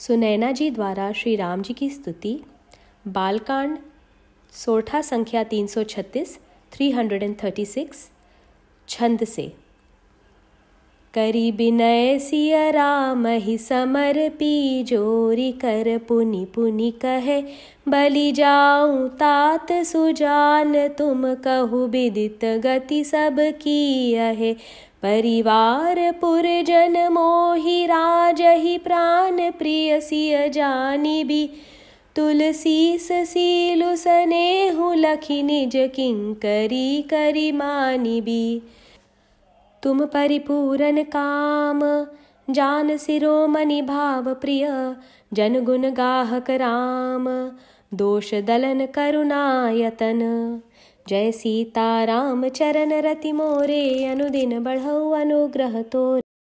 सुनैना जी द्वारा श्री राम जी की स्तुति बालकांड सोठा संख्या 336 336 छंद से करी बिनय सिया राम ही पी जोरी कर पुनि पुनि कहे बलि जाऊँ तात सुजान तुम कहु विदित गति सब की है परिवार पुरजन मोहि राज प्राण प्रियसीय जानीबि सनेहु लखि निज किंकरी करि मानि तुम परिपूरन काम सिरो मनि भाव प्रिय जन गुन गाहक राम दोष दलन करुणायतन जय सीता राम चरण रति मोरे अनुदिन बढौ अनुग्रह तोरे